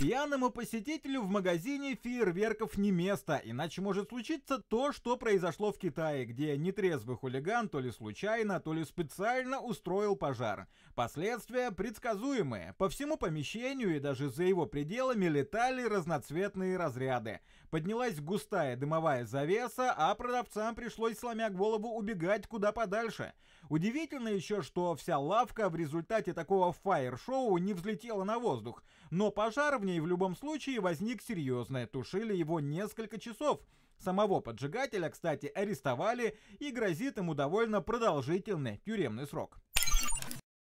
Пьяному посетителю в магазине фейерверков не место, иначе может случиться то, что произошло в Китае, где нетрезвый хулиган то ли случайно, то ли специально устроил пожар. Последствия предсказуемые. По всему помещению и даже за его пределами летали разноцветные разряды. Поднялась густая дымовая завеса, а продавцам пришлось, сломя голову, убегать куда подальше. Удивительно еще, что вся лавка в результате такого фаер-шоу не взлетела на воздух, но пожар в Молнией в любом случае возник серьезное, тушили его несколько часов. Самого поджигателя, кстати, арестовали и грозит ему довольно продолжительный тюремный срок.